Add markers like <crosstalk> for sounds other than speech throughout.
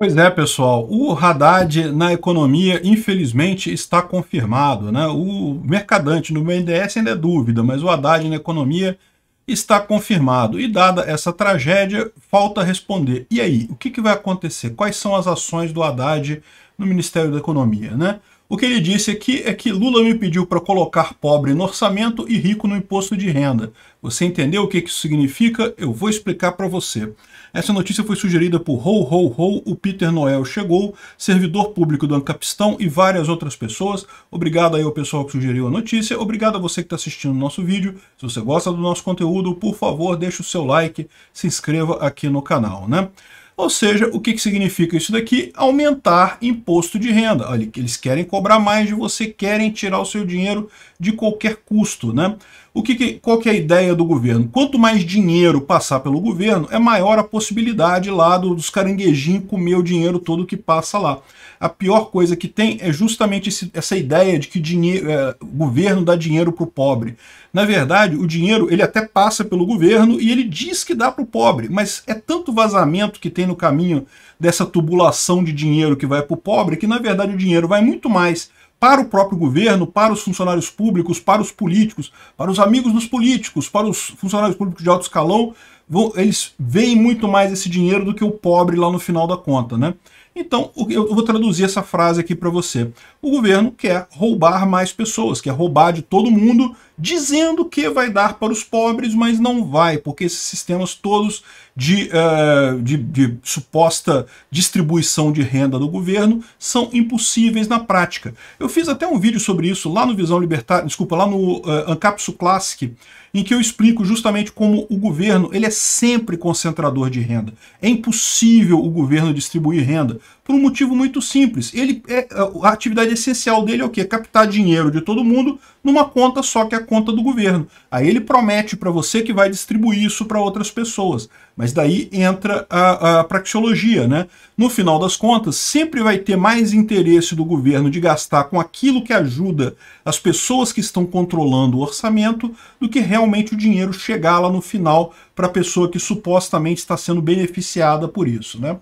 Pois é, pessoal. O Haddad na economia, infelizmente, está confirmado. Né? O mercadante no BNDES ainda é dúvida, mas o Haddad na economia está confirmado. E dada essa tragédia, falta responder. E aí, o que, que vai acontecer? Quais são as ações do Haddad no Ministério da Economia? Né? O que ele disse aqui é que Lula me pediu para colocar pobre no orçamento e rico no imposto de renda. Você entendeu o que isso significa? Eu vou explicar para você. Essa notícia foi sugerida por Ho Ho Ho, o Peter Noel chegou, servidor público do Ancapistão e várias outras pessoas. Obrigado aí ao pessoal que sugeriu a notícia, obrigado a você que está assistindo o nosso vídeo. Se você gosta do nosso conteúdo, por favor, deixe o seu like, se inscreva aqui no canal, né? Ou seja, o que, que significa isso daqui? Aumentar imposto de renda. Olha, eles querem cobrar mais de você, querem tirar o seu dinheiro de qualquer custo. Né? O que, que qual que é a ideia do governo? Quanto mais dinheiro passar pelo governo, é maior a possibilidade lá do, dos caranguejinhos comer o dinheiro todo que passa lá. A pior coisa que tem é justamente esse, essa ideia de que dinheiro, é, o governo dá dinheiro para o pobre. Na verdade, o dinheiro ele até passa pelo governo e ele diz que dá para o pobre, mas é tanto vazamento que tem no caminho dessa tubulação de dinheiro que vai para o pobre, que na verdade o dinheiro vai muito mais para o próprio governo, para os funcionários públicos, para os políticos, para os amigos dos políticos, para os funcionários públicos de alto escalão, vão, eles veem muito mais esse dinheiro do que o pobre lá no final da conta, né? Então, eu vou traduzir essa frase aqui para você. O governo quer roubar mais pessoas, quer roubar de todo mundo dizendo que vai dar para os pobres, mas não vai, porque esses sistemas todos de, uh, de, de, suposta distribuição de renda do governo são impossíveis na prática. Eu fiz até um vídeo sobre isso lá no Visão Libertária, desculpa, lá no uh, Ancapsu Classic, em que eu explico justamente como o governo ele é sempre concentrador de renda. É impossível o governo distribuir renda por um motivo muito simples. Ele é, eh, a atividade essencial dele é o quê? É captar dinheiro de todo mundo numa conta só que é a conta do governo. Aí ele promete para você que vai distribuir isso para outras pessoas. Mas daí entra a, a praxeologia, né? No final das contas, sempre vai ter mais interesse do governo de gastar com aquilo que ajuda as pessoas que estão controlando o orçamento do que realmente o dinheiro chegar lá no final para a pessoa que supostamente está sendo beneficiada por isso, né?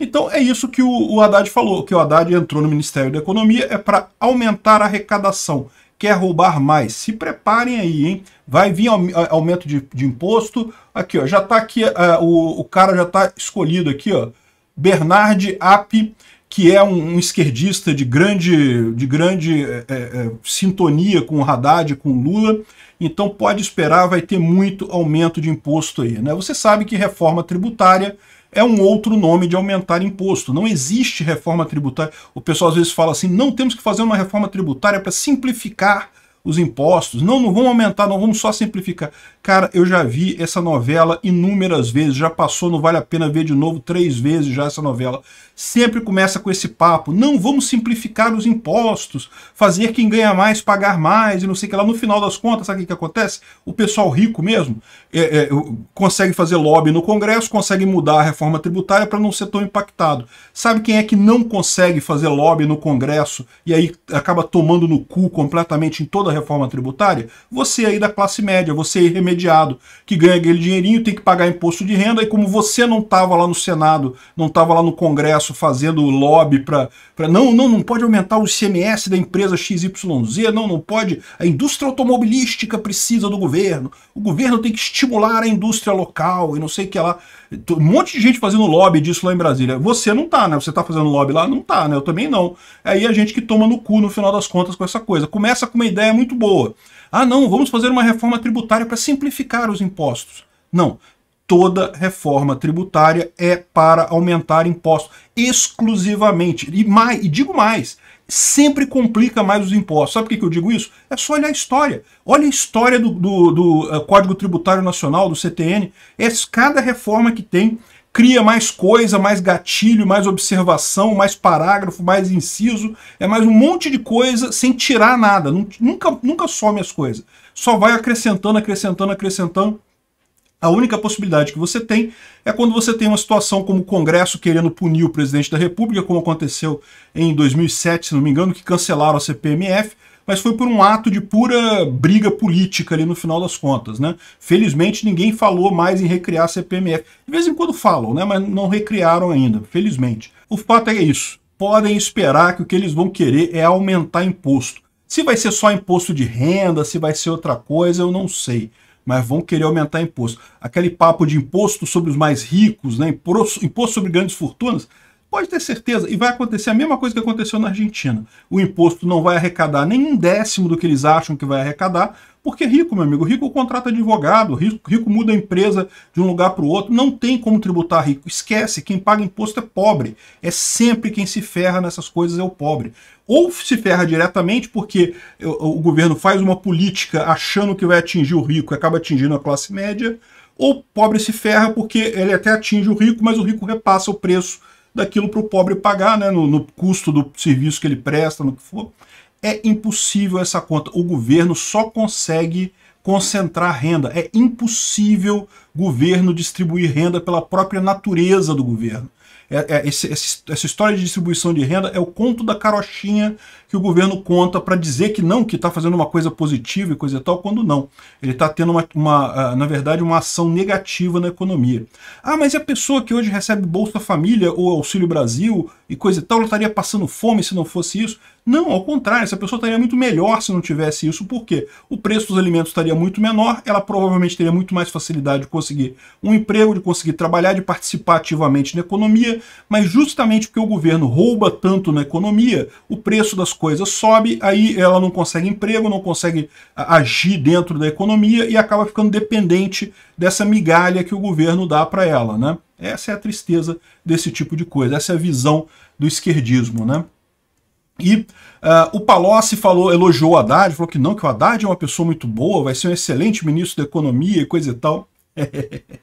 Então é isso que o, o Haddad falou, que o Haddad entrou no Ministério da Economia é para aumentar a arrecadação quer roubar mais. Se preparem aí, hein? Vai vir aumento de, de imposto. Aqui, ó, já tá aqui, uh, o, o cara já tá escolhido aqui, ó. Bernard App, que é um, um, esquerdista de grande, de grande é, é, sintonia com o Haddad, com o Lula. Então pode esperar, vai ter muito aumento de imposto aí. Né? Você sabe que reforma tributária é um outro nome de aumentar imposto. Não existe reforma tributária. O pessoal às vezes fala assim, não temos que fazer uma reforma tributária para simplificar os impostos. Não, não vamos aumentar, não vamos só simplificar. Cara, eu já vi essa novela inúmeras vezes, já passou, não vale a pena ver de novo três vezes já essa novela. Sempre começa com esse papo, não vamos simplificar os impostos, fazer quem ganha mais pagar mais e não sei o que lá. No final das contas, sabe o que acontece? O pessoal rico mesmo é, é, consegue fazer lobby no Congresso, consegue mudar a reforma tributária para não ser tão impactado. Sabe quem é que não consegue fazer lobby no Congresso e aí acaba tomando no cu completamente em toda reforma tributária? Você aí da classe média, você aí remediado, que ganha aquele dinheirinho, tem que pagar imposto de renda, e como você não estava lá no Senado, não estava lá no Congresso fazendo lobby para... Não, não, não pode aumentar o ICMS da empresa XYZ, não, não pode. A indústria automobilística precisa do governo. O governo tem que estimular a indústria local e não sei o que lá um monte de gente fazendo lobby disso lá em Brasília. Você não tá, né? Você tá fazendo lobby lá? Não tá, né? Eu também não. Aí a gente que toma no cu no final das contas com essa coisa. Começa com uma ideia muito boa. Ah, não, vamos fazer uma reforma tributária para simplificar os impostos. Não. Toda reforma tributária é para aumentar impostos exclusivamente. E, mais, e digo mais, sempre complica mais os impostos. Sabe por que eu digo isso? É só olhar a história. Olha a história do, do, do eh, Código Tributário Nacional, do CTN. É cada reforma que tem cria mais coisa, mais gatilho, mais observação, mais parágrafo, mais inciso, é mais um monte de coisa sem tirar nada. Nunca, nunca some as coisas. Só vai acrescentando, acrescentando, acrescentando a única possibilidade que você tem é quando você tem uma situação como o Congresso querendo punir o presidente da República, como aconteceu em 2007, se não me engano, que cancelaram a CPMF, mas foi por um ato de pura briga política ali no final das contas, né? Felizmente ninguém falou mais em recriar a CPMF. De vez em quando falam, né? Mas não recriaram ainda, felizmente. O fato é isso. Podem esperar que o que eles vão querer é aumentar imposto. Se vai ser só imposto de renda, se vai ser outra coisa, eu não sei mas vão querer aumentar imposto. Aquele papo de imposto sobre os mais ricos, né? imposto sobre grandes fortunas, Pode ter certeza, e vai acontecer a mesma coisa que aconteceu na Argentina. O imposto não vai arrecadar nem um décimo do que eles acham que vai arrecadar, porque rico, meu amigo, rico contrata advogado, rico, rico muda a empresa de um lugar para o outro, não tem como tributar rico. Esquece, quem paga imposto é pobre. É sempre quem se ferra nessas coisas é o pobre. Ou se ferra diretamente porque o, o governo faz uma política achando que vai atingir o rico e acaba atingindo a classe média, ou o pobre se ferra porque ele até atinge o rico, mas o rico repassa o preço daquilo para o pobre pagar, né, no, no custo do serviço que ele presta, no que for. É impossível essa conta. O governo só consegue concentrar renda. É impossível governo distribuir renda pela própria natureza do governo é, é, esse, essa história de distribuição de renda é o conto da carochinha que o governo conta para dizer que não, que está fazendo uma coisa positiva e coisa e tal, quando não. Ele está tendo, uma, uma, ah, na verdade, uma ação negativa na economia. Ah, mas e a pessoa que hoje recebe Bolsa Família ou Auxílio Brasil e coisa e tal, ela estaria passando fome se não fosse isso. Não, ao contrário, essa pessoa estaria muito melhor se não tivesse isso, porque o preço dos alimentos estaria muito menor, ela provavelmente teria muito mais facilidade de conseguir um emprego, de conseguir trabalhar, de participar ativamente na economia, mas justamente porque o governo rouba tanto na economia, o preço das coisas sobe, aí ela não consegue emprego, não consegue agir dentro da economia e acaba ficando dependente dessa migalha que o governo dá para ela, né? Essa é a tristeza desse tipo de coisa, essa é a visão do esquerdismo, né? E uh, o Palocci falou, elogiou o Haddad, falou que não, que o Haddad é uma pessoa muito boa, vai ser um excelente ministro da economia e coisa e tal. <laughs>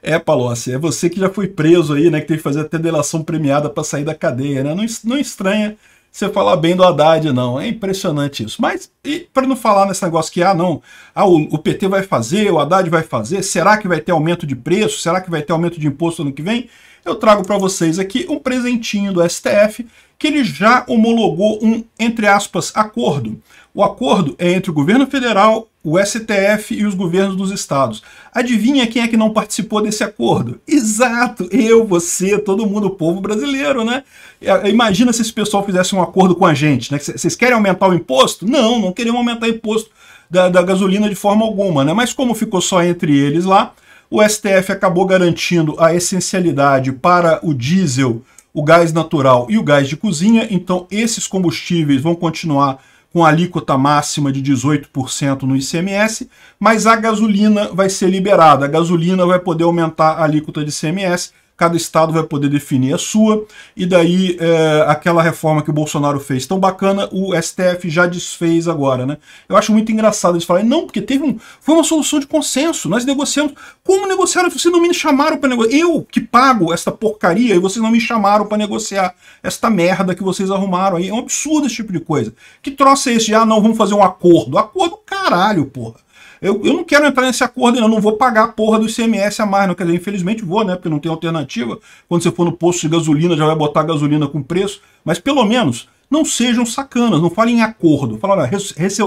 é, Palocci, é você que já foi preso aí, né, que teve que fazer até delação premiada para sair da cadeia, né? Não, não estranha você falar bem do Haddad, não. É impressionante isso. Mas, e para não falar nesse negócio que, ah, não, ah, o, o, PT vai fazer, o Haddad vai fazer, será que vai ter aumento de preço? Será que vai ter aumento de imposto ano que vem? Eu trago para vocês aqui um presentinho do STF que ele já homologou um, entre aspas, acordo. O acordo é entre o governo federal, o STF e os governos dos estados. Adivinha quem é que não participou desse acordo? Exato, eu, você, todo mundo, o povo brasileiro, né? É, é, imagina se esse pessoal fizesse um acordo com a gente, né? Vocês querem aumentar o imposto? Não, não queremos aumentar o imposto da, da gasolina de forma alguma, né? Mas como ficou só entre eles lá, o STF acabou garantindo a essencialidade para o diesel o gás natural e o gás de cozinha, então esses combustíveis vão continuar com a alíquota máxima de 18% no ICMS, mas a gasolina vai ser liberada. A gasolina vai poder aumentar a alíquota de ICMS cada estado vai poder definir a sua, e daí é, aquela reforma que o Bolsonaro fez tão bacana, o STF já desfez agora, né? Eu acho muito engraçado eles falarem, não, porque teve um, foi uma solução de consenso, nós negociamos. Como negociaram? Vocês não me chamaram para negociar. Eu que pago esta porcaria e vocês não me chamaram para negociar esta merda que vocês arrumaram aí. É um absurdo esse tipo de coisa. Que troço é esse? Ah, não, vamos fazer um acordo. Acordo, caralho, porra. Eu, eu não quero entrar nesse acordo, eu não vou pagar a porra do ICMS a mais, não. Quer dizer, infelizmente vou, né? Porque não tem alternativa. Quando você for no posto de gasolina, já vai botar gasolina com preço. Mas pelo menos não sejam sacanas, não falem em acordo. Falaram,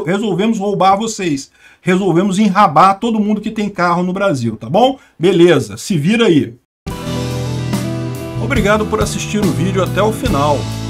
resolvemos roubar vocês, resolvemos enrabar todo mundo que tem carro no Brasil, tá bom? Beleza, se vira aí. Obrigado por assistir o vídeo até o final.